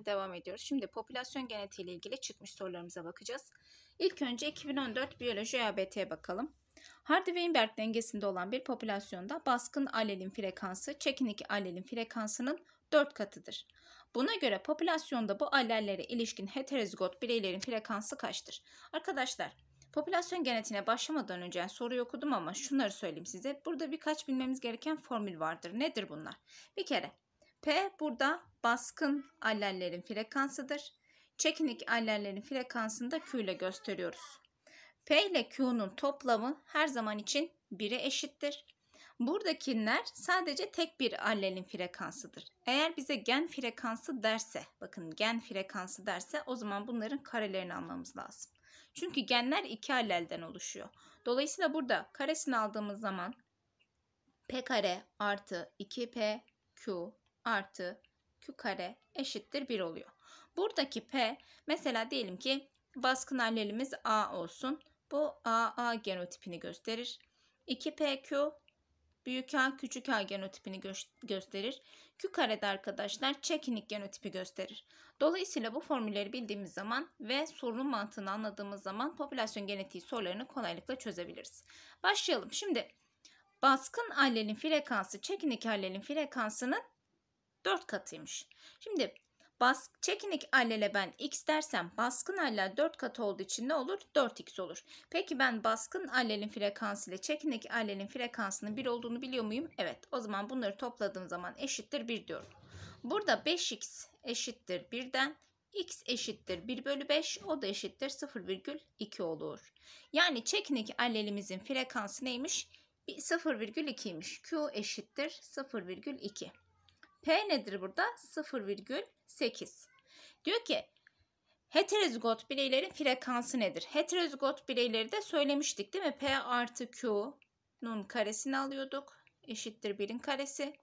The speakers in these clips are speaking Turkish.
üzerinden devam ediyoruz. Şimdi popülasyon genetiği ile ilgili çıkmış sorularımıza bakacağız. İlk önce 2014 biyoloji ÖABT'ye bakalım. Hardy-Weinberg dengesinde olan bir popülasyonda baskın alelin frekansı çekinik alelin frekansının 4 katıdır. Buna göre popülasyonda bu allellere ilişkin heterozigot bireylerin frekansı kaçtır? Arkadaşlar popülasyon genetiğine başlamadan önce soruyu okudum ama şunları söyleyeyim size. Burada birkaç bilmemiz gereken formül vardır. Nedir bunlar? Bir kere P burada baskın allellerin frekansıdır. Çekinik allellerin frekansını da Q ile gösteriyoruz. P ile Q'nun toplamı her zaman için 1'e eşittir. Buradakiler sadece tek bir allelin frekansıdır. Eğer bize gen frekansı derse, bakın gen frekansı derse o zaman bunların karelerini almamız lazım. Çünkü genler iki allelden oluşuyor. Dolayısıyla burada karesini aldığımız zaman P kare artı 2P Q artı Q kare eşittir 1 oluyor. Buradaki P mesela diyelim ki baskın allelimiz A olsun. Bu AA genotipini gösterir. 2PQ büyük A küçük A genotipini gö gösterir. Q karede arkadaşlar çekinik genotipi gösterir. Dolayısıyla bu formülleri bildiğimiz zaman ve sorunun mantığını anladığımız zaman popülasyon genetiği sorularını kolaylıkla çözebiliriz. Başlayalım. Şimdi baskın allelin frekansı çekinik allelin frekansının 4 katıymış. Şimdi Bas, çekinik allele ben x dersem baskın allel 4 katı olduğu için ne olur? 4x olur. Peki ben baskın allelin frekansı ile çekinik allelin frekansının 1 olduğunu biliyor muyum? Evet. O zaman bunları topladığım zaman eşittir 1 diyorum. Burada 5x eşittir 1'den x eşittir 1 bölü 5 o da eşittir 0,2 olur. Yani çekinik allelimizin frekansı neymiş? 0,2'ymiş. Q eşittir 0,2. P nedir burada? 0,8. Diyor ki heterozigot bireylerin frekansı nedir? Heterozigot bireyleri de söylemiştik değil mi? P artı Q'nun karesini alıyorduk. Eşittir 1'in karesi.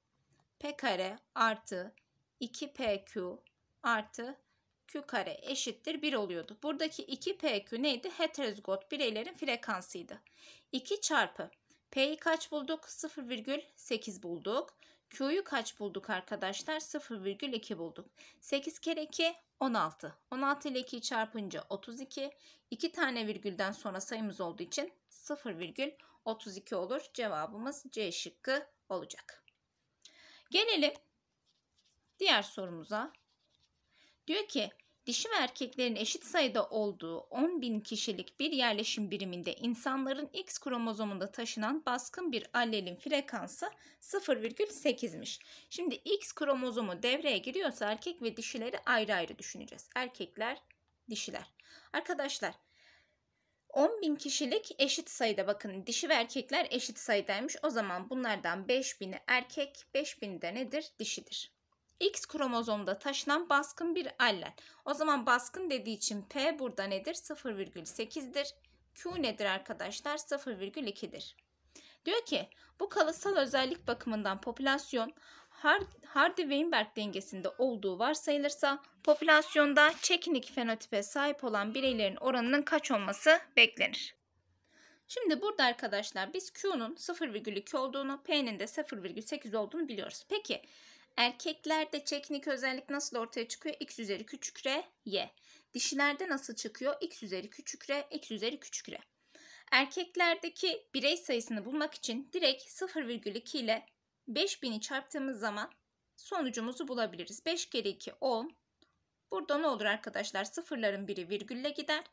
P kare artı 2PQ artı Q kare eşittir 1 oluyordu. Buradaki 2PQ neydi? Heterozigot bireylerin frekansıydı. 2 çarpı P'yi kaç bulduk? 0,8 bulduk. Q'yu kaç bulduk arkadaşlar? 0,2 bulduk. 8 kere 2 16. 16 ile 2'yi çarpınca 32. 2 tane virgülden sonra sayımız olduğu için 0,32 olur. Cevabımız C şıkkı olacak. Gelelim diğer sorumuza. Diyor ki dişi ve erkeklerin eşit sayıda olduğu 10 bin kişilik bir yerleşim biriminde insanların X kromozomunda taşınan baskın bir allelin frekansı 0,8'miş. Şimdi X kromozomu devreye giriyorsa erkek ve dişileri ayrı ayrı düşüneceğiz. Erkekler, dişiler. Arkadaşlar 10 bin kişilik eşit sayıda bakın dişi ve erkekler eşit sayıdaymış. O zaman bunlardan 5 bini erkek 5 bini de nedir? Dişidir. X kromozomda taşınan baskın bir allen. O zaman baskın dediği için P burada nedir? 0,8'dir. Q nedir arkadaşlar? 0,2'dir. Diyor ki bu kalıtsal özellik bakımından popülasyon Hardy-Weinberg dengesinde olduğu varsayılırsa popülasyonda çekinik fenotipe sahip olan bireylerin oranının kaç olması beklenir? Şimdi burada arkadaşlar biz Q'nun 0,2 olduğunu, P'nin de 0,8 olduğunu biliyoruz. Peki Erkeklerde çeknik özellik nasıl ortaya çıkıyor? X üzeri küçük R, Y. Dişilerde nasıl çıkıyor? X üzeri küçük R, X üzeri küçük R. Erkeklerdeki birey sayısını bulmak için direkt 0,2 ile 5000'i çarptığımız zaman sonucumuzu bulabiliriz. 5 kere 2 10. Burada ne olur arkadaşlar? Sıfırların biri virgülle gider.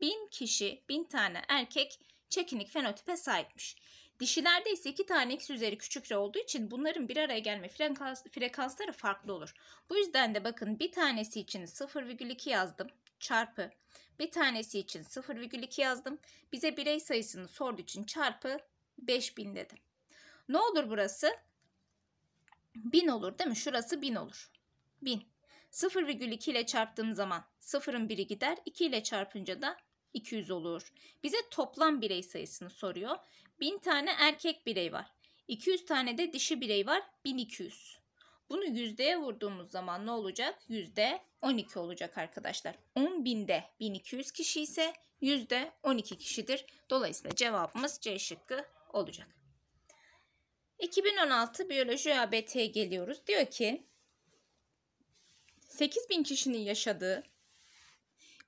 1000 kişi, 1000 tane erkek çekinik fenotipe sahipmiş. Dişilerde ise iki tane X üzeri küçük R olduğu için bunların bir araya gelme frekans, frekansları farklı olur. Bu yüzden de bakın bir tanesi için 0,2 yazdım çarpı bir tanesi için 0,2 yazdım. Bize birey sayısını sorduğu için çarpı 5000 dedim. Ne olur burası? 1000 olur değil mi? Şurası 1000 olur. 1000. 0,2 ile çarptığım zaman 0'ın biri gider. 2 ile çarpınca da 200 olur. Bize toplam birey sayısını soruyor. 1000 tane erkek birey var. 200 tane de dişi birey var. 1200. Bunu yüzdeye vurduğumuz zaman ne olacak? Yüzde 12 olacak arkadaşlar. 10 binde 1200 kişi ise yüzde 12 kişidir. Dolayısıyla cevabımız C şıkkı olacak. 2016 biyoloji ÖABT'ye geliyoruz. Diyor ki 8000 kişinin yaşadığı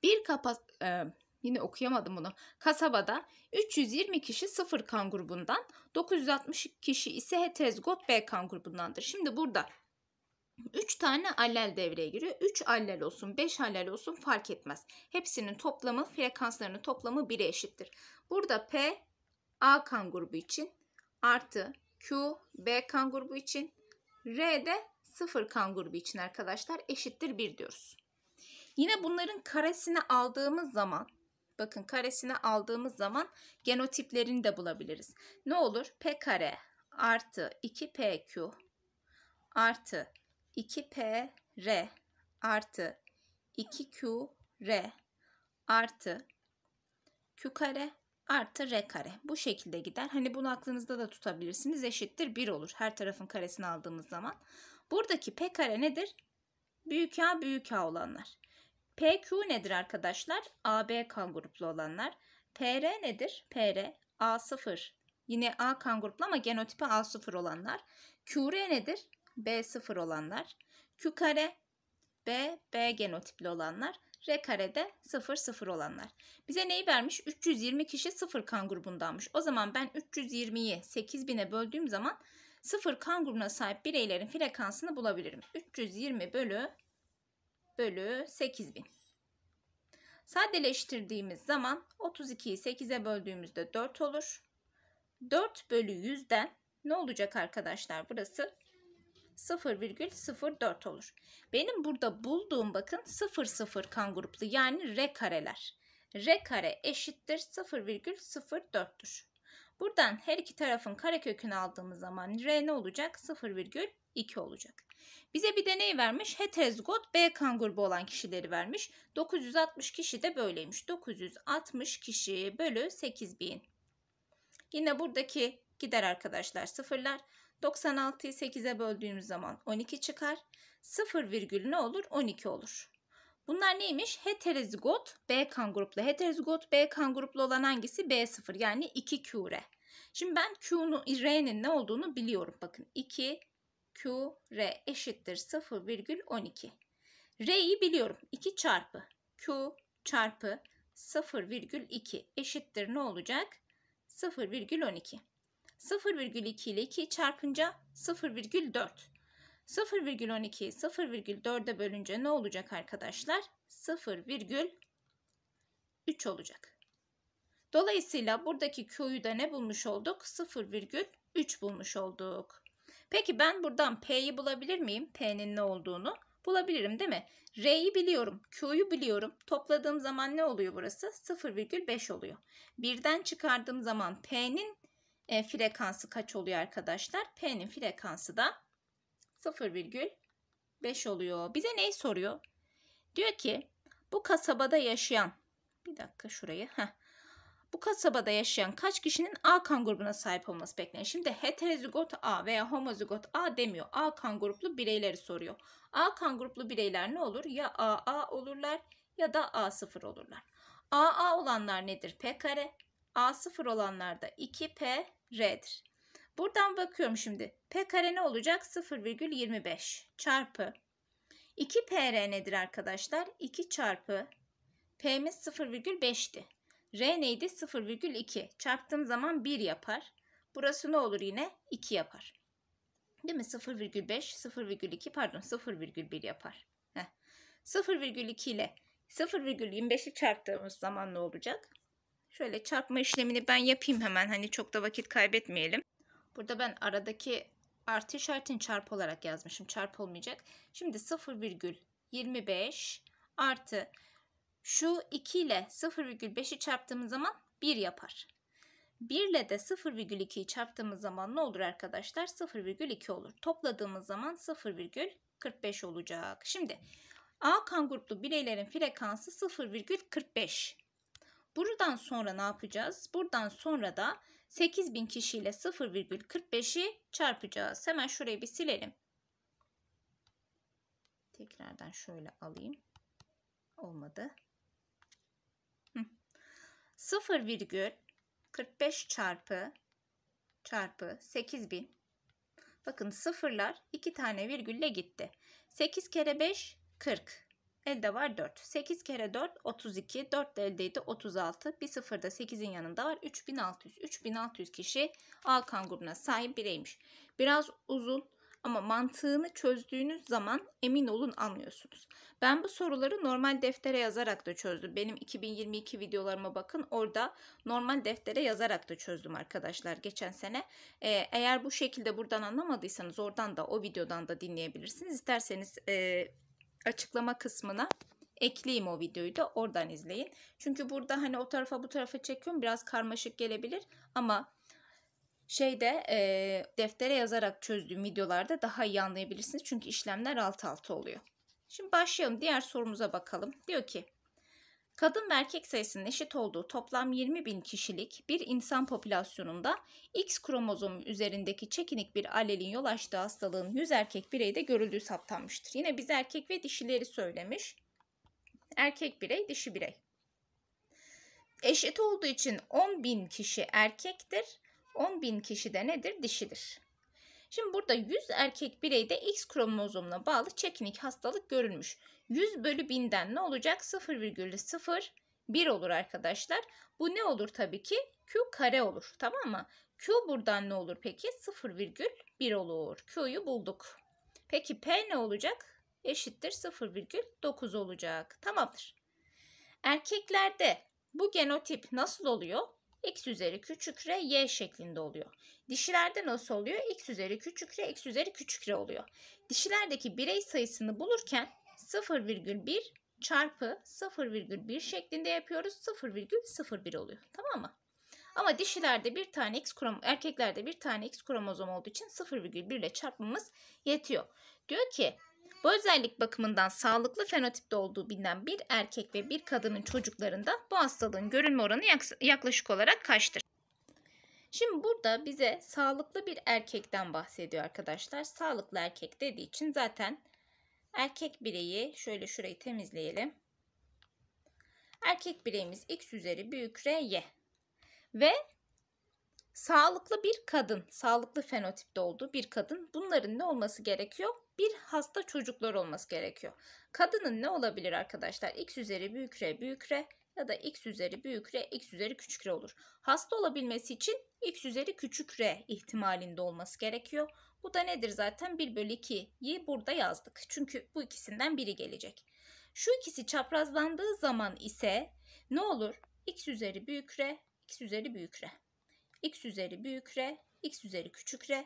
bir kapa, e, yine okuyamadım bunu. Kasabada 320 kişi 0 kan grubundan, 960 kişi ise heterozigot B kan grubundandır. Şimdi burada 3 tane allel devreye giriyor. 3 allel olsun, 5 allel olsun fark etmez. Hepsinin toplamı, frekanslarının toplamı 1'e eşittir. Burada P A kan grubu için artı Q B kan grubu için R de 0 kan grubu için arkadaşlar eşittir 1 diyoruz. Yine bunların karesini aldığımız zaman Bakın karesini aldığımız zaman genotiplerini de bulabiliriz. Ne olur? P kare artı 2PQ artı 2PR artı 2QR artı Q kare artı R kare. Bu şekilde gider. Hani bunu aklınızda da tutabilirsiniz. Eşittir 1 olur. Her tarafın karesini aldığımız zaman. Buradaki P kare nedir? Büyük A büyük A olanlar. PQ nedir arkadaşlar? AB kan gruplu olanlar. PR nedir? PR A0. Yine A kan gruplu ama genotipi A0 olanlar. QR nedir? B0 olanlar. Q kare B, B genotipli olanlar. R de 0, 0 olanlar. Bize neyi vermiş? 320 kişi 0 kan grubundanmış. O zaman ben 320'yi 8000'e böldüğüm zaman 0 kan grubuna sahip bireylerin frekansını bulabilirim. 320 bölü bölü 8000. Sadeleştirdiğimiz zaman 32'yi 8'e böldüğümüzde 4 olur. 4 bölü 100'den ne olacak arkadaşlar burası? 0,04 olur. Benim burada bulduğum bakın 00 0 kan gruplu yani R kareler. R kare eşittir 0,04'tür. Buradan her iki tarafın karekökünü aldığımız zaman R ne olacak? 0,2 olacak. Bize bir deney vermiş? Heterozigot B kan grubu olan kişileri vermiş. 960 kişi de böyleymiş. 960 kişi bölü 8000. Yine buradaki gider arkadaşlar sıfırlar. 96'yı 8'e böldüğümüz zaman 12 çıkar. 0 virgül ne olur? 12 olur. Bunlar neymiş? Heterozigot B kan gruplu. Heterozigot B kan gruplu olan hangisi? B0 yani 2 küre. Şimdi ben Q'nun R'nin ne olduğunu biliyorum. Bakın 2 QR eşittir 0,12. R'yi biliyorum. 2 çarpı Q çarpı 0,2 eşittir ne olacak? 0,12. 0,2 ile 2 çarpınca 0,4. 0,12'yi 0,4'e bölünce ne olacak arkadaşlar? 0,3 olacak. Dolayısıyla buradaki Q'yu da ne bulmuş olduk? 0,3 bulmuş olduk. Peki ben buradan P'yi bulabilir miyim? P'nin ne olduğunu bulabilirim değil mi? R'yi biliyorum, Q'yu biliyorum. Topladığım zaman ne oluyor burası? 0,5 oluyor. Birden çıkardığım zaman P'nin e, frekansı kaç oluyor arkadaşlar? P'nin frekansı da 0,5 oluyor. Bize neyi soruyor? Diyor ki bu kasabada yaşayan bir dakika şurayı. Heh bu kasabada yaşayan kaç kişinin A kan grubuna sahip olması bekleniyor. Şimdi heterozigot A veya homozigot A demiyor. A kan gruplu bireyleri soruyor. A kan gruplu bireyler ne olur? Ya AA olurlar ya da A0 olurlar. AA olanlar nedir? P kare. A0 olanlar da 2 prdir Buradan bakıyorum şimdi. P kare ne olacak? 0,25 çarpı. 2 PR nedir arkadaşlar? 2 çarpı. P'miz 0,5'ti. R neydi? 0,2. Çarptığım zaman 1 yapar. Burası ne olur yine? 2 yapar. Değil mi? 0,5, 0,2 pardon 0,1 yapar. 0,2 ile 0,25'i çarptığımız zaman ne olacak? Şöyle çarpma işlemini ben yapayım hemen. Hani çok da vakit kaybetmeyelim. Burada ben aradaki artı işaretini çarp olarak yazmışım. Çarp olmayacak. Şimdi 0,25 artı şu 2 ile 0,5'i çarptığımız zaman 1 yapar. 1 ile de 0,2'yi çarptığımız zaman ne olur arkadaşlar? 0,2 olur. Topladığımız zaman 0,45 olacak. Şimdi A kan gruplu bireylerin frekansı 0,45. Buradan sonra ne yapacağız? Buradan sonra da 8000 kişiyle 0,45'i çarpacağız. Hemen şurayı bir silelim. Tekrardan şöyle alayım. Olmadı. 0,45 çarpı çarpı 8000. Bakın sıfırlar iki tane virgülle gitti. 8 kere 5 40. Elde var 4. 8 kere 4 32. 4 de eldeydi 36. Bir sıfır da 8'in yanında var. 3600. 3600 kişi Alkan grubuna sahip bireymiş. Biraz uzun ama mantığını çözdüğünüz zaman emin olun anlıyorsunuz. Ben bu soruları normal deftere yazarak da çözdüm. Benim 2022 videolarıma bakın orada normal deftere yazarak da çözdüm arkadaşlar geçen sene. Ee, eğer bu şekilde buradan anlamadıysanız oradan da o videodan da dinleyebilirsiniz. İsterseniz e, açıklama kısmına ekleyeyim o videoyu da oradan izleyin. Çünkü burada hani o tarafa bu tarafa çekiyorum biraz karmaşık gelebilir ama Şeyde e, deftere yazarak çözdüğüm videolarda daha iyi anlayabilirsiniz. Çünkü işlemler alt alta oluyor. Şimdi başlayalım. Diğer sorumuza bakalım. Diyor ki Kadın ve erkek sayısının eşit olduğu toplam 20 bin kişilik bir insan popülasyonunda X kromozomu üzerindeki çekinik bir alelin yol açtığı hastalığın 100 erkek bireyde görüldüğü saptanmıştır. Yine biz erkek ve dişileri söylemiş. Erkek birey, dişi birey. Eşit olduğu için 10 bin kişi erkektir 10 bin kişi de nedir? Dişidir. Şimdi burada 100 erkek bireyde X kromozomuna bağlı çekinik hastalık görülmüş. 100 bölü 1000'den ne olacak? 0,01 olur arkadaşlar. Bu ne olur tabii ki? Q kare olur tamam mı? Q buradan ne olur peki? 0,1 olur. Q'yu bulduk. Peki P ne olacak? Eşittir 0,9 olacak. Tamamdır. Erkeklerde bu genotip nasıl oluyor? x üzeri küçük r y şeklinde oluyor. Dişilerde nasıl oluyor? x üzeri küçük r x üzeri küçük r oluyor. Dişilerdeki birey sayısını bulurken 0,1 çarpı 0,1 şeklinde yapıyoruz. 0,01 oluyor. Tamam mı? Ama dişilerde bir tane X krom, erkeklerde bir tane X kromozom olduğu için 0,1 ile çarpmamız yetiyor. Diyor ki bu özellik bakımından sağlıklı fenotipte olduğu bilinen bir erkek ve bir kadının çocuklarında bu hastalığın görülme oranı yaklaşık olarak kaçtır? Şimdi burada bize sağlıklı bir erkekten bahsediyor arkadaşlar. Sağlıklı erkek dediği için zaten erkek bireyi şöyle şurayı temizleyelim. Erkek bireyimiz x üzeri büyük r y ve Sağlıklı bir kadın, sağlıklı fenotipte olduğu bir kadın bunların ne olması gerekiyor? Bir hasta çocuklar olması gerekiyor. Kadının ne olabilir arkadaşlar? X üzeri büyük R büyük R ya da x üzeri büyük r, x üzeri küçük r olur. Hasta olabilmesi için x üzeri küçük r ihtimalinde olması gerekiyor. Bu da nedir zaten 1 bölü 2'yi burada yazdık. Çünkü bu ikisinden biri gelecek. Şu ikisi çaprazlandığı zaman ise ne olur? x üzeri büyük r, x üzeri büyük r x üzeri büyük r, x üzeri küçük r,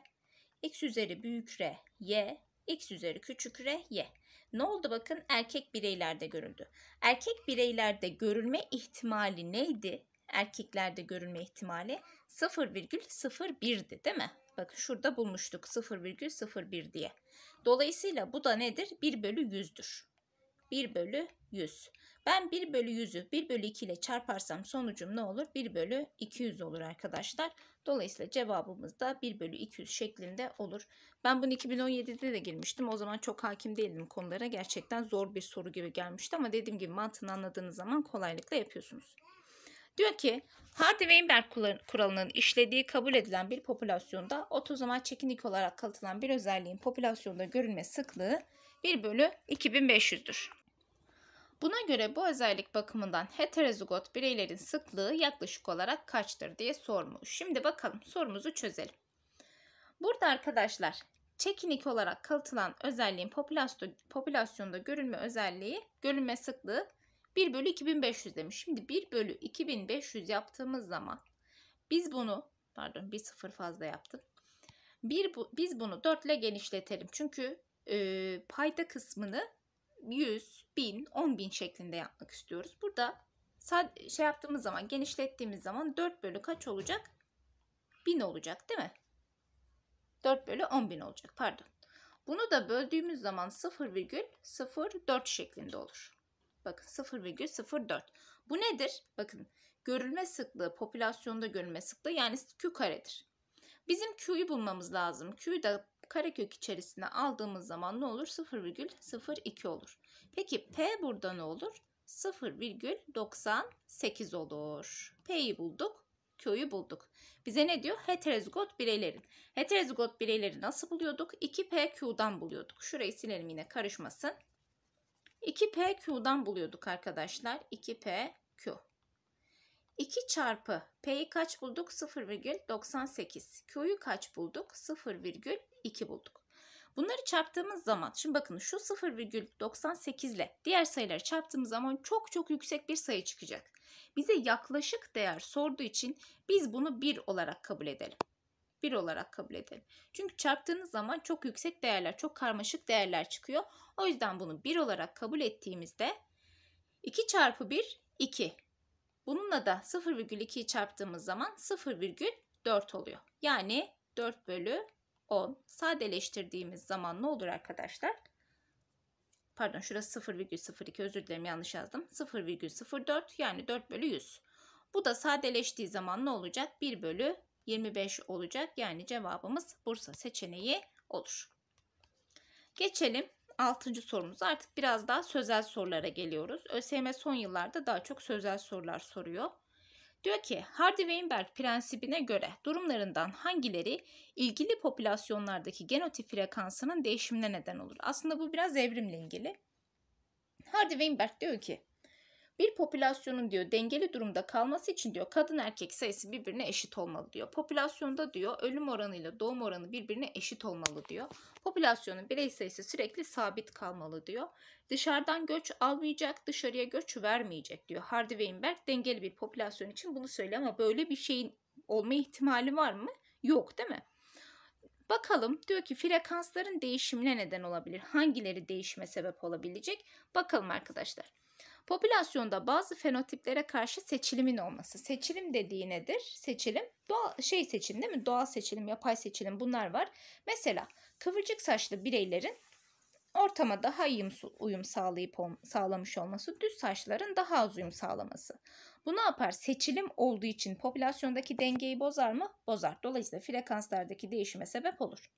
x üzeri büyük r, y, x üzeri küçük r, y. Ne oldu bakın erkek bireylerde görüldü. Erkek bireylerde görülme ihtimali neydi? Erkeklerde görülme ihtimali 0,01'di değil mi? Bakın şurada bulmuştuk 0,01 diye. Dolayısıyla bu da nedir? 1 bölü 100'dür. 1 bölü 100. Ben 1 bölü 100'ü 1 bölü 2 ile çarparsam sonucum ne olur? 1 bölü 200 olur arkadaşlar. Dolayısıyla cevabımız da 1 bölü 200 şeklinde olur. Ben bunu 2017'de de girmiştim. O zaman çok hakim değildim konulara. Gerçekten zor bir soru gibi gelmişti ama dediğim gibi mantığını anladığınız zaman kolaylıkla yapıyorsunuz. Diyor ki Hardy-Weinberg kuralının işlediği kabul edilen bir popülasyonda otozomal çekinik olarak katılan bir özelliğin popülasyonda görülme sıklığı 1 bölü 2500'dür. Buna göre bu özellik bakımından heterozigot bireylerin sıklığı yaklaşık olarak kaçtır diye sormuş. Şimdi bakalım sorumuzu çözelim. Burada arkadaşlar çekinik olarak katılan özelliğin popülasyonda görülme özelliği, görülme sıklığı 1 bölü 2500 demiş. Şimdi 1 bölü 2500 yaptığımız zaman biz bunu pardon bir sıfır fazla yaptım. Bir, bu, biz bunu 4 ile genişletelim. Çünkü e, payda kısmını 100, 1000, 10000 şeklinde yapmak istiyoruz. Burada şey yaptığımız zaman, genişlettiğimiz zaman 4 bölü kaç olacak? 1000 olacak değil mi? 4 bölü 10.000 olacak pardon. Bunu da böldüğümüz zaman 0,04 şeklinde olur. Bakın 0,04. Bu nedir? Bakın görülme sıklığı, popülasyonda görülme sıklığı yani Q karedir. Bizim Q'yu bulmamız lazım. Q'yu da karekök içerisine aldığımız zaman ne olur? 0,02 olur. Peki P burada ne olur? 0,98 olur. P'yi bulduk, Q'yu bulduk. Bize ne diyor? Heterozigot bireylerin. Heterozigot bireyleri nasıl buluyorduk? 2PQ'dan buluyorduk. Şurayı silelim yine karışmasın. 2PQ'dan buluyorduk arkadaşlar. 2PQ. 2 çarpı P'yi kaç bulduk? 0,98. Q'yu kaç bulduk? 0,2 bulduk. Bunları çarptığımız zaman şimdi bakın şu 0,98 ile diğer sayıları çarptığımız zaman çok çok yüksek bir sayı çıkacak. Bize yaklaşık değer sorduğu için biz bunu 1 olarak kabul edelim. 1 olarak kabul edelim. Çünkü çarptığınız zaman çok yüksek değerler, çok karmaşık değerler çıkıyor. O yüzden bunu 1 olarak kabul ettiğimizde 2 çarpı 1 2. Bununla da 0,2'yi çarptığımız zaman 0,4 oluyor. Yani 4 bölü 10. Sadeleştirdiğimiz zaman ne olur arkadaşlar? Pardon şurası 0,02 özür dilerim yanlış yazdım. 0,04 yani 4 bölü 100. Bu da sadeleştiği zaman ne olacak? 1 bölü 25 olacak. Yani cevabımız Bursa seçeneği olur. Geçelim 6. sorumuza. Artık biraz daha sözel sorulara geliyoruz. ÖSYM son yıllarda daha çok sözel sorular soruyor. Diyor ki Hardy-Weinberg prensibine göre durumlarından hangileri ilgili popülasyonlardaki genotip frekansının değişimine neden olur? Aslında bu biraz evrimle ilgili. Hardy-Weinberg diyor ki bir popülasyonun diyor dengeli durumda kalması için diyor kadın erkek sayısı birbirine eşit olmalı diyor. Popülasyonda diyor ölüm oranıyla doğum oranı birbirine eşit olmalı diyor. Popülasyonun birey sayısı sürekli sabit kalmalı diyor. Dışarıdan göç almayacak, dışarıya göç vermeyecek diyor. Hardy Weinberg dengeli bir popülasyon için bunu söylüyor ama böyle bir şeyin olma ihtimali var mı? Yok değil mi? Bakalım diyor ki frekansların değişimine neden olabilir. Hangileri değişime sebep olabilecek? Bakalım arkadaşlar. Popülasyonda bazı fenotiplere karşı seçilimin olması. Seçilim dediği nedir? Seçilim doğal şey seçilim değil mi? Doğal seçilim, yapay seçilim bunlar var. Mesela kıvırcık saçlı bireylerin ortama daha iyi uyum sağlayıp sağlamış olması, düz saçların daha az uyum sağlaması. Bu ne yapar? Seçilim olduğu için popülasyondaki dengeyi bozar mı? Bozar. Dolayısıyla frekanslardaki değişime sebep olur.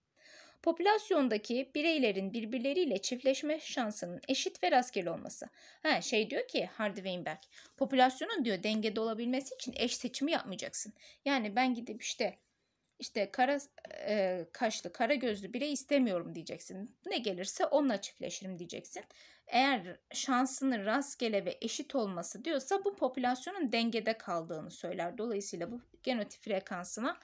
Popülasyondaki bireylerin birbirleriyle çiftleşme şansının eşit ve rastgele olması. Ha şey diyor ki Hardy Weinberg. Popülasyonun diyor dengede olabilmesi için eş seçimi yapmayacaksın. Yani ben gidip işte işte kara e, kaşlı, kara gözlü birey istemiyorum diyeceksin. Ne gelirse onunla çiftleşirim diyeceksin. Eğer şansının rastgele ve eşit olması diyorsa bu popülasyonun dengede kaldığını söyler. Dolayısıyla bu genotip frekansına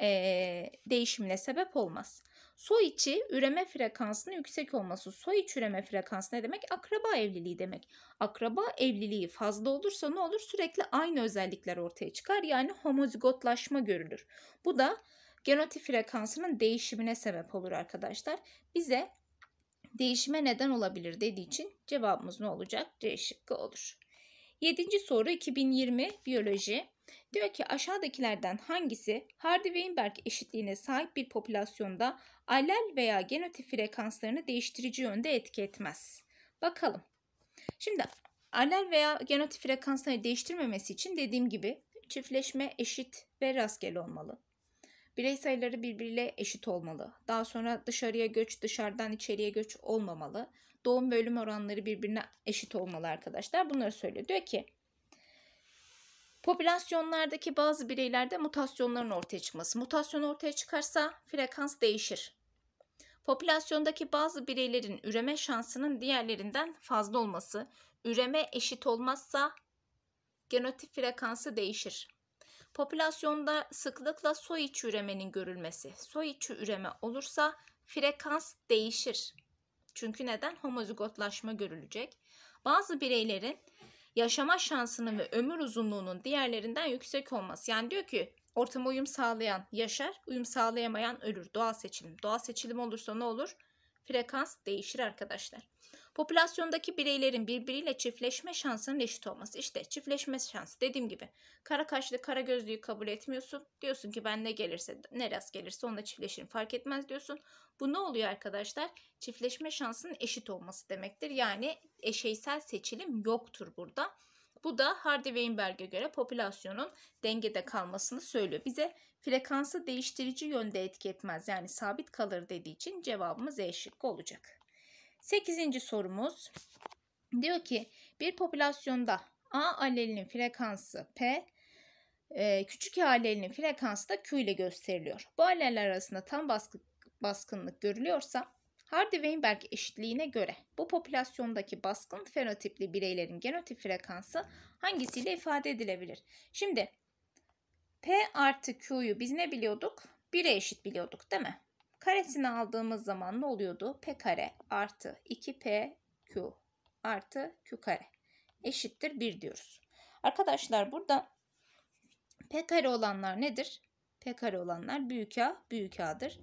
e, değişimine sebep olmaz. Soy içi üreme frekansının yüksek olması. Soy içi üreme frekansı ne demek? Akraba evliliği demek. Akraba evliliği fazla olursa ne olur? Sürekli aynı özellikler ortaya çıkar. Yani homozigotlaşma görülür. Bu da genotip frekansının değişimine sebep olur arkadaşlar. Bize değişime neden olabilir dediği için cevabımız ne olacak? C şıkkı olur. Yedinci soru 2020 biyoloji. Diyor ki aşağıdakilerden hangisi Hardy-Weinberg eşitliğine sahip bir popülasyonda allel veya genotip frekanslarını değiştirici yönde etki etmez. Bakalım. Şimdi allel veya genotip frekanslarını değiştirmemesi için dediğim gibi çiftleşme eşit ve rastgele olmalı. Birey sayıları birbiriyle eşit olmalı. Daha sonra dışarıya göç, dışarıdan içeriye göç olmamalı. Doğum bölüm oranları birbirine eşit olmalı arkadaşlar. Bunları söylüyor. Diyor ki Popülasyonlardaki bazı bireylerde mutasyonların ortaya çıkması. Mutasyon ortaya çıkarsa frekans değişir. Popülasyondaki bazı bireylerin üreme şansının diğerlerinden fazla olması, üreme eşit olmazsa genotip frekansı değişir. Popülasyonda sıklıkla soy içi üremenin görülmesi. Soy içi üreme olursa frekans değişir. Çünkü neden? Homozigotlaşma görülecek. Bazı bireylerin yaşama şansının ve ömür uzunluğunun diğerlerinden yüksek olması. Yani diyor ki ortama uyum sağlayan yaşar, uyum sağlayamayan ölür. Doğal seçilim. Doğal seçilim olursa ne olur? Frekans değişir arkadaşlar. Popülasyondaki bireylerin birbiriyle çiftleşme şansının eşit olması. İşte çiftleşme şansı dediğim gibi. Kara kaşlı kara gözlüyü kabul etmiyorsun. Diyorsun ki ben ne gelirse ne rast gelirse onunla çiftleşirim fark etmez diyorsun. Bu ne oluyor arkadaşlar? Çiftleşme şansının eşit olması demektir. Yani eşeysel seçilim yoktur burada. Bu da Hardy Weinberg'e göre popülasyonun dengede kalmasını söylüyor. Bize frekansı değiştirici yönde etki etmez yani sabit kalır dediği için cevabımız E şıkkı olacak. 8. sorumuz diyor ki bir popülasyonda A alelinin frekansı P, e, küçük E alelinin frekansı da Q ile gösteriliyor. Bu aleller arasında tam baskı, baskınlık görülüyorsa Hardy-Weinberg eşitliğine göre bu popülasyondaki baskın fenotipli bireylerin genotip frekansı hangisiyle ifade edilebilir? Şimdi P artı Q'yu biz ne biliyorduk? 1'e eşit biliyorduk değil mi? Karesini aldığımız zaman ne oluyordu? P kare artı 2PQ artı Q kare eşittir 1 diyoruz. Arkadaşlar burada P kare olanlar nedir? P kare olanlar büyük A büyük A'dır.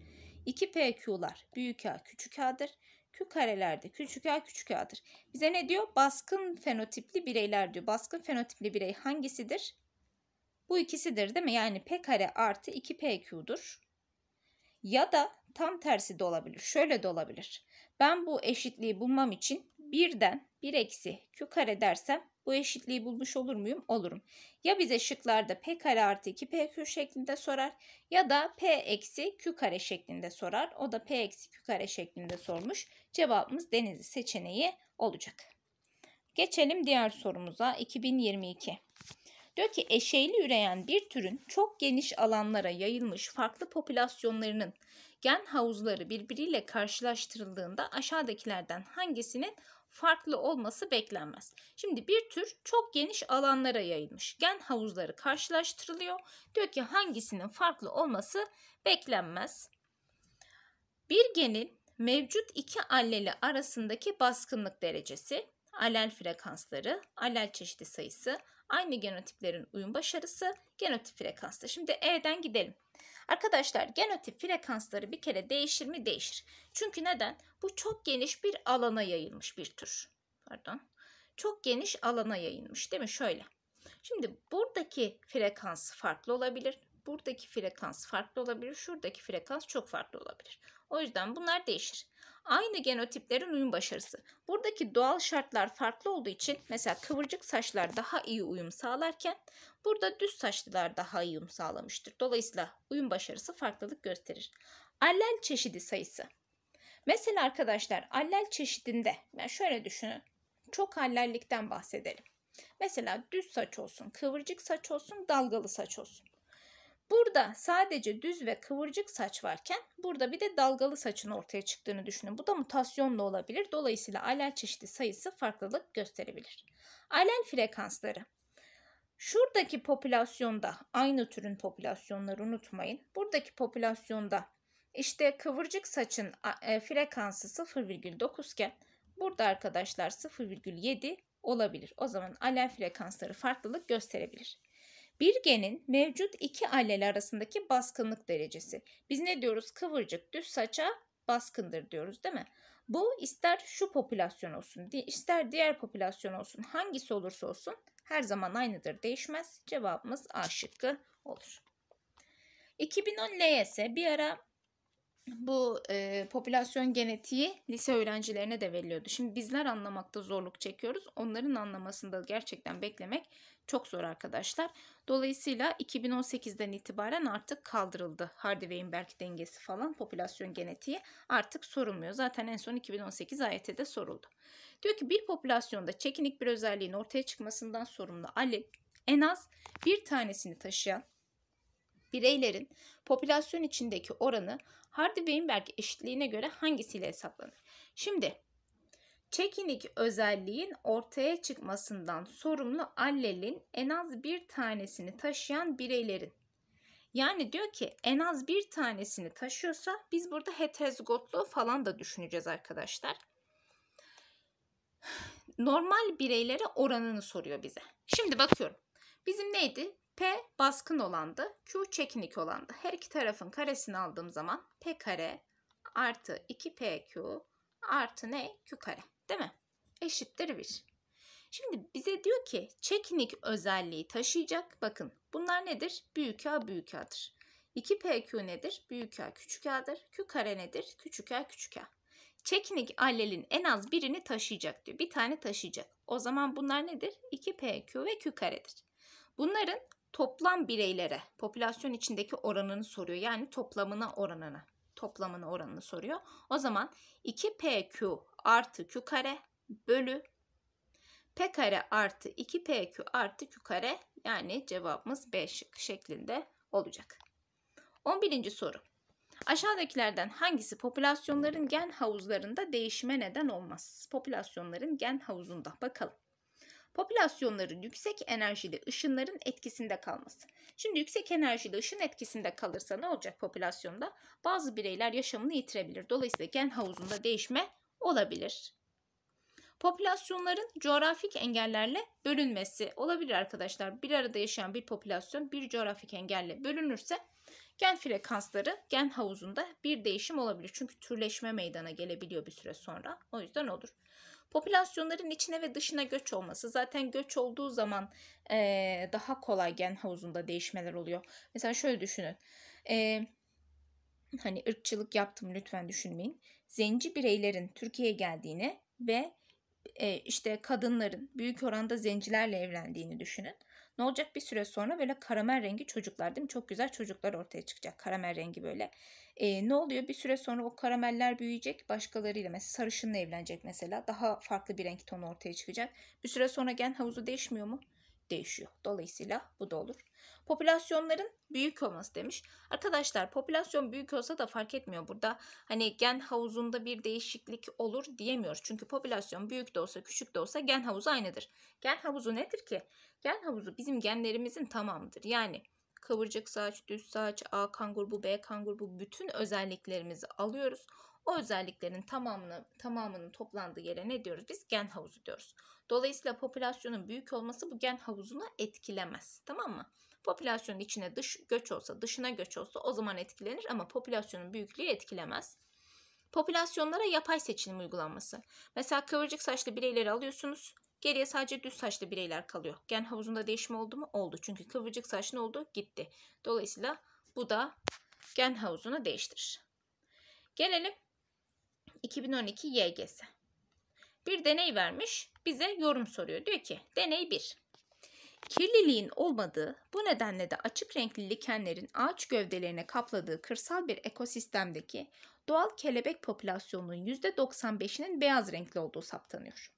2PQ'lar büyük A küçük A'dır. Q karelerde küçük A küçük A'dır. Bize ne diyor? Baskın fenotipli bireyler diyor. Baskın fenotipli birey hangisidir? Bu ikisidir değil mi? Yani P kare artı 2PQ'dur. Ya da tam tersi de olabilir. Şöyle de olabilir. Ben bu eşitliği bulmam için birden 1 eksi q kare dersem bu eşitliği bulmuş olur muyum? Olurum. Ya bize şıklarda p kare artı 2 pq şeklinde sorar ya da p eksi q kare şeklinde sorar. O da p eksi q kare şeklinde sormuş. Cevabımız denizli seçeneği olacak. Geçelim diğer sorumuza. 2022. Diyor ki eşeyli üreyen bir türün çok geniş alanlara yayılmış farklı popülasyonlarının gen havuzları birbiriyle karşılaştırıldığında aşağıdakilerden hangisinin farklı olması beklenmez. Şimdi bir tür çok geniş alanlara yayılmış. Gen havuzları karşılaştırılıyor. Diyor ki hangisinin farklı olması beklenmez. Bir genin mevcut iki alleli arasındaki baskınlık derecesi allel frekansları, allel çeşidi sayısı, aynı genotiplerin uyum başarısı, genotip frekansları. Şimdi E'den gidelim. Arkadaşlar genotip frekansları bir kere değişir mi? Değişir. Çünkü neden? Bu çok geniş bir alana yayılmış bir tür. Pardon. Çok geniş alana yayılmış değil mi? Şöyle. Şimdi buradaki frekans farklı olabilir buradaki frekans farklı olabilir, şuradaki frekans çok farklı olabilir. O yüzden bunlar değişir. Aynı genotiplerin uyum başarısı. Buradaki doğal şartlar farklı olduğu için mesela kıvırcık saçlar daha iyi uyum sağlarken burada düz saçlılar daha iyi uyum sağlamıştır. Dolayısıyla uyum başarısı farklılık gösterir. Allel çeşidi sayısı. Mesela arkadaşlar allel çeşidinde yani şöyle düşünün. Çok allellikten bahsedelim. Mesela düz saç olsun, kıvırcık saç olsun, dalgalı saç olsun. Burada sadece düz ve kıvırcık saç varken burada bir de dalgalı saçın ortaya çıktığını düşünün. Bu da mutasyonla olabilir. Dolayısıyla alel çeşidi sayısı farklılık gösterebilir. Alel frekansları. Şuradaki popülasyonda aynı türün popülasyonları unutmayın. Buradaki popülasyonda işte kıvırcık saçın e, frekansı 0,9 iken burada arkadaşlar 0,7 olabilir. O zaman alel frekansları farklılık gösterebilir. Bir genin mevcut iki alleli arasındaki baskınlık derecesi. Biz ne diyoruz? Kıvırcık düz saça baskındır diyoruz değil mi? Bu ister şu popülasyon olsun, ister diğer popülasyon olsun, hangisi olursa olsun her zaman aynıdır, değişmez. Cevabımız A şıkkı olur. 2010 LYS bir ara bu e, popülasyon genetiği lise öğrencilerine de veriliyordu. Şimdi bizler anlamakta zorluk çekiyoruz. Onların anlamasında gerçekten beklemek çok zor arkadaşlar. Dolayısıyla 2018'den itibaren artık kaldırıldı. Hardy-Weinberg dengesi falan popülasyon genetiği artık sorulmuyor. Zaten en son 2018 ayette de soruldu. Diyor ki bir popülasyonda çekinik bir özelliğin ortaya çıkmasından sorumlu allel en az bir tanesini taşıyan bireylerin popülasyon içindeki oranı Hardy-Weinberg eşitliğine göre hangisiyle hesaplanır? Şimdi çekinik özelliğin ortaya çıkmasından sorumlu allelin en az bir tanesini taşıyan bireylerin yani diyor ki en az bir tanesini taşıyorsa biz burada heterozigotluğu falan da düşüneceğiz arkadaşlar. Normal bireylere oranını soruyor bize. Şimdi bakıyorum. Bizim neydi? P baskın olandı. Q çekinik olandı. Her iki tarafın karesini aldığım zaman P kare artı 2PQ artı ne? Q kare. Değil mi? Eşittir 1. Şimdi bize diyor ki çekinik özelliği taşıyacak. Bakın bunlar nedir? Büyük A büyük A'dır. 2PQ nedir? Büyük A küçük A'dır. Q kare nedir? Küçük A küçük A. Çekinik allelin en az birini taşıyacak diyor. Bir tane taşıyacak. O zaman bunlar nedir? 2PQ ve Q karedir. Bunların toplam bireylere popülasyon içindeki oranını soruyor. Yani toplamına oranını toplamına oranını soruyor. O zaman 2PQ artı Q kare bölü P kare artı 2PQ artı Q kare yani cevabımız B şık şeklinde olacak. 11. soru. Aşağıdakilerden hangisi popülasyonların gen havuzlarında değişime neden olmaz? Popülasyonların gen havuzunda bakalım popülasyonların yüksek enerjili ışınların etkisinde kalması. Şimdi yüksek enerjili ışın etkisinde kalırsa ne olacak popülasyonda? Bazı bireyler yaşamını yitirebilir. Dolayısıyla gen havuzunda değişme olabilir. Popülasyonların coğrafik engellerle bölünmesi olabilir arkadaşlar. Bir arada yaşayan bir popülasyon bir coğrafik engelle bölünürse gen frekansları gen havuzunda bir değişim olabilir. Çünkü türleşme meydana gelebiliyor bir süre sonra. O yüzden olur. Popülasyonların içine ve dışına göç olması. Zaten göç olduğu zaman e, daha kolay gen havuzunda değişmeler oluyor. Mesela şöyle düşünün. E, hani ırkçılık yaptım lütfen düşünmeyin. Zenci bireylerin Türkiye'ye geldiğini ve e, işte kadınların büyük oranda zencilerle evlendiğini düşünün. Ne olacak bir süre sonra böyle karamel rengi çocuklar değil mi? Çok güzel çocuklar ortaya çıkacak karamel rengi böyle. E, ne oluyor bir süre sonra o karameller büyüyecek başkalarıyla mesela sarışınla evlenecek mesela daha farklı bir renk tonu ortaya çıkacak. Bir süre sonra gen havuzu değişmiyor mu? değişiyor. Dolayısıyla bu da olur. Popülasyonların büyük olması demiş. Arkadaşlar popülasyon büyük olsa da fark etmiyor burada. Hani gen havuzunda bir değişiklik olur diyemiyoruz. Çünkü popülasyon büyük de olsa küçük de olsa gen havuzu aynıdır. Gen havuzu nedir ki? Gen havuzu bizim genlerimizin tamamıdır. Yani kıvırcık saç, düz saç, A kan grubu, B kan grubu bütün özelliklerimizi alıyoruz. O özelliklerin tamamını, tamamının toplandığı yere ne diyoruz? Biz gen havuzu diyoruz. Dolayısıyla popülasyonun büyük olması bu gen havuzunu etkilemez. Tamam mı? Popülasyonun içine dış göç olsa, dışına göç olsa o zaman etkilenir ama popülasyonun büyüklüğü etkilemez. Popülasyonlara yapay seçilim uygulanması. Mesela kıvırcık saçlı bireyleri alıyorsunuz. Geriye sadece düz saçlı bireyler kalıyor. Gen havuzunda değişim oldu mu? Oldu. Çünkü kıvırcık saç ne oldu? Gitti. Dolayısıyla bu da gen havuzunu değiştirir. Gelelim 2012 YGS. Bir deney vermiş bize yorum soruyor. Diyor ki deney 1. Kirliliğin olmadığı, bu nedenle de açık renkli likenlerin ağaç gövdelerine kapladığı kırsal bir ekosistemdeki doğal kelebek popülasyonunun %95'inin beyaz renkli olduğu saptanıyor.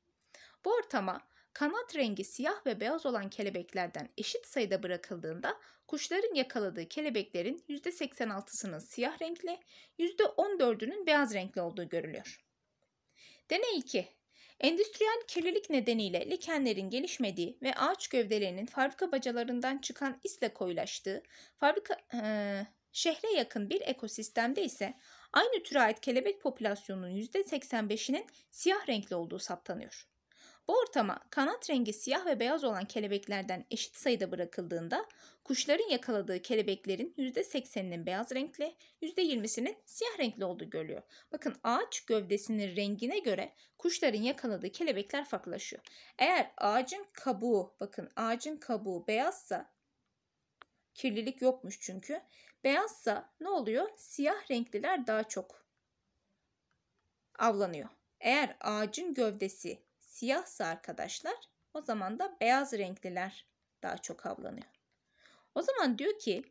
Bu ortama kanat rengi siyah ve beyaz olan kelebeklerden eşit sayıda bırakıldığında kuşların yakaladığı kelebeklerin %86'sının siyah renkli, %14'ünün beyaz renkli olduğu görülüyor. Deney 2. Endüstriyel kirlilik nedeniyle likenlerin gelişmediği ve ağaç gövdelerinin fabrika bacalarından çıkan isle koyulaştığı, fabrika e, şehre yakın bir ekosistemde ise aynı türe ait kelebek popülasyonunun %85'inin siyah renkli olduğu saptanıyor. Bu ortama kanat rengi siyah ve beyaz olan kelebeklerden eşit sayıda bırakıldığında kuşların yakaladığı kelebeklerin %80'inin beyaz renkli, %20'sinin siyah renkli olduğu görülüyor. Bakın ağaç gövdesinin rengine göre kuşların yakaladığı kelebekler farklılaşıyor. Eğer ağacın kabuğu, bakın ağacın kabuğu beyazsa kirlilik yokmuş çünkü. Beyazsa ne oluyor? Siyah renkliler daha çok avlanıyor. Eğer ağacın gövdesi siyahsa arkadaşlar o zaman da beyaz renkliler daha çok avlanıyor. O zaman diyor ki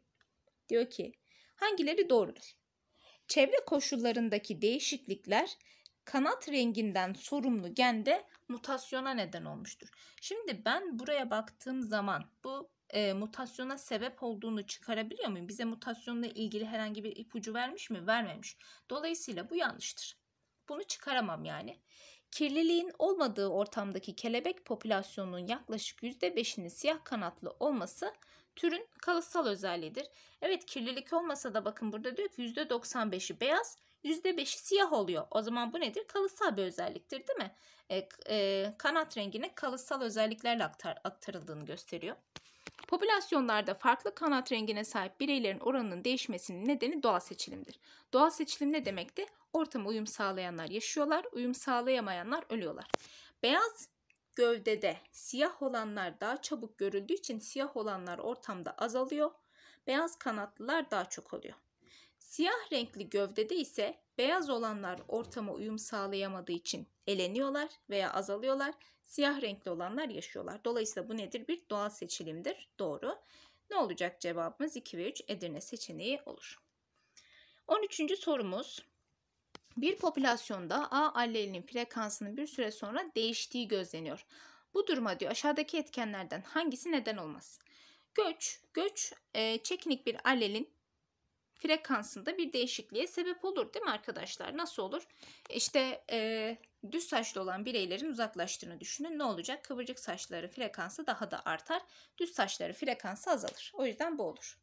diyor ki hangileri doğrudur? Çevre koşullarındaki değişiklikler kanat renginden sorumlu gende mutasyona neden olmuştur. Şimdi ben buraya baktığım zaman bu e, mutasyona sebep olduğunu çıkarabiliyor muyum? Bize mutasyonla ilgili herhangi bir ipucu vermiş mi? Vermemiş. Dolayısıyla bu yanlıştır. Bunu çıkaramam yani. Kirliliğin olmadığı ortamdaki kelebek popülasyonunun yaklaşık %5'inin siyah kanatlı olması türün kalıtsal özelliğidir. Evet kirlilik olmasa da bakın burada diyor ki %95'i beyaz, %5'i siyah oluyor. O zaman bu nedir? Kalıtsal bir özelliktir değil mi? E, e, kanat rengine kalıtsal özelliklerle aktar, aktarıldığını gösteriyor. Popülasyonlarda farklı kanat rengine sahip bireylerin oranının değişmesinin nedeni doğal seçilimdir. Doğal seçilim ne demekti? Ortama uyum sağlayanlar yaşıyorlar, uyum sağlayamayanlar ölüyorlar. Beyaz gövdede siyah olanlar daha çabuk görüldüğü için siyah olanlar ortamda azalıyor. Beyaz kanatlılar daha çok oluyor. Siyah renkli gövdede ise beyaz olanlar ortama uyum sağlayamadığı için eleniyorlar veya azalıyorlar. Siyah renkli olanlar yaşıyorlar. Dolayısıyla bu nedir? Bir doğal seçilimdir. Doğru. Ne olacak cevabımız 2 ve 3 Edirne seçeneği olur. 13. sorumuz bir popülasyonda A allelinin frekansının bir süre sonra değiştiği gözleniyor. Bu duruma diyor aşağıdaki etkenlerden hangisi neden olmaz? Göç, göç e, çekinik bir allelin frekansında bir değişikliğe sebep olur değil mi arkadaşlar? Nasıl olur? İşte e, düz saçlı olan bireylerin uzaklaştığını düşünün. Ne olacak? Kıvırcık saçları frekansı daha da artar. Düz saçları frekansı azalır. O yüzden bu olur.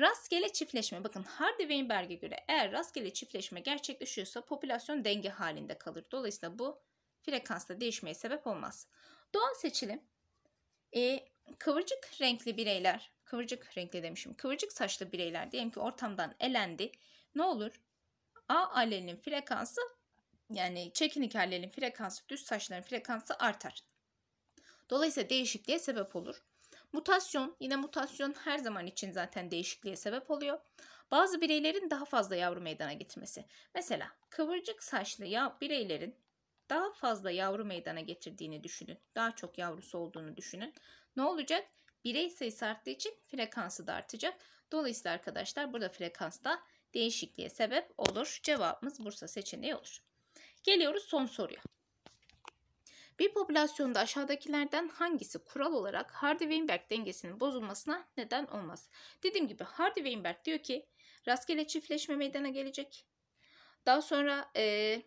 Rastgele çiftleşme bakın Hardy-Weinberg'e göre eğer rastgele çiftleşme gerçekleşiyorsa popülasyon denge halinde kalır. Dolayısıyla bu frekansta değişmeye sebep olmaz. Doğal seçilim e, kıvırcık renkli bireyler, kıvırcık renkli demişim, kıvırcık saçlı bireyler diyelim ki ortamdan elendi. Ne olur? A alelinin frekansı yani çekinik alelinin frekansı, düz saçların frekansı artar. Dolayısıyla değişikliğe sebep olur. Mutasyon, yine mutasyon her zaman için zaten değişikliğe sebep oluyor. Bazı bireylerin daha fazla yavru meydana getirmesi. Mesela kıvırcık saçlı ya bireylerin daha fazla yavru meydana getirdiğini düşünün. Daha çok yavrusu olduğunu düşünün. Ne olacak? Birey sayısı arttığı için frekansı da artacak. Dolayısıyla arkadaşlar burada frekans da değişikliğe sebep olur. Cevabımız Bursa seçeneği olur. Geliyoruz son soruya. Bir popülasyonda aşağıdakilerden hangisi kural olarak Hardy-Weinberg dengesinin bozulmasına neden olmaz? Dediğim gibi Hardy-Weinberg diyor ki rastgele çiftleşme meydana gelecek. Daha sonra e,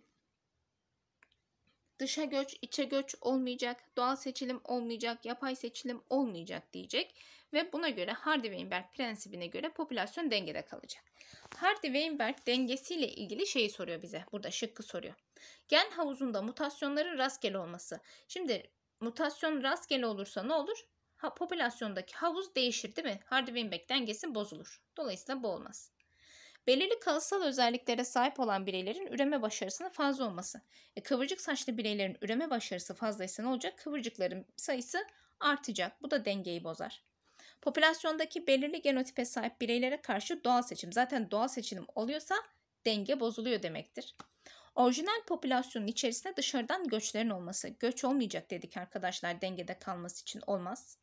dışa göç, içe göç olmayacak, doğal seçilim olmayacak, yapay seçilim olmayacak diyecek ve buna göre Hardy-Weinberg prensibine göre popülasyon dengede kalacak. Hardy-Weinberg dengesiyle ilgili şeyi soruyor bize. Burada şıkkı soruyor. Gen havuzunda mutasyonların rastgele olması. Şimdi mutasyon rastgele olursa ne olur? Ha, popülasyondaki havuz değişir değil mi? Hardy-Weinberg dengesi bozulur. Dolayısıyla bu olmaz. Belirli kalıtsal özelliklere sahip olan bireylerin üreme başarısının fazla olması. E, kıvırcık saçlı bireylerin üreme başarısı fazlaysa ne olacak? Kıvırcıkların sayısı artacak. Bu da dengeyi bozar popülasyondaki belirli genotipe sahip bireylere karşı doğal seçim. Zaten doğal seçim oluyorsa denge bozuluyor demektir. Orijinal popülasyonun içerisinde dışarıdan göçlerin olması. Göç olmayacak dedik arkadaşlar dengede kalması için olmaz.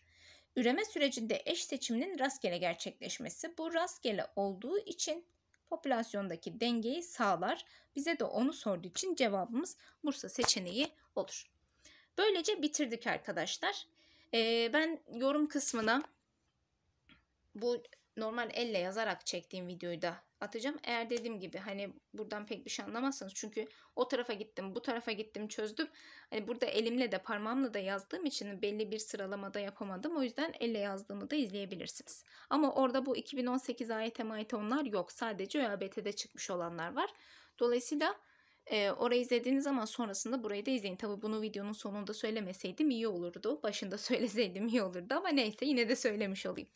Üreme sürecinde eş seçiminin rastgele gerçekleşmesi. Bu rastgele olduğu için popülasyondaki dengeyi sağlar. Bize de onu sorduğu için cevabımız Bursa seçeneği olur. Böylece bitirdik arkadaşlar. Ee, ben yorum kısmına bu normal elle yazarak çektiğim videoyu da atacağım. Eğer dediğim gibi hani buradan pek bir şey anlamazsınız. Çünkü o tarafa gittim, bu tarafa gittim, çözdüm. Hani burada elimle de parmağımla da yazdığım için belli bir sıralamada yapamadım. O yüzden elle yazdığımı da izleyebilirsiniz. Ama orada bu 2018 AYT MAYT onlar yok. Sadece ÖABT'de çıkmış olanlar var. Dolayısıyla e, orayı izlediğiniz zaman sonrasında burayı da izleyin. Tabi bunu videonun sonunda söylemeseydim iyi olurdu. Başında söyleseydim iyi olurdu ama neyse yine de söylemiş olayım.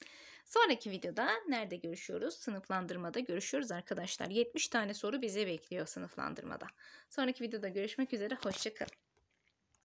Sonraki videoda nerede görüşüyoruz? Sınıflandırmada görüşüyoruz arkadaşlar. 70 tane soru bize bekliyor sınıflandırmada. Sonraki videoda görüşmek üzere. Hoşçakalın.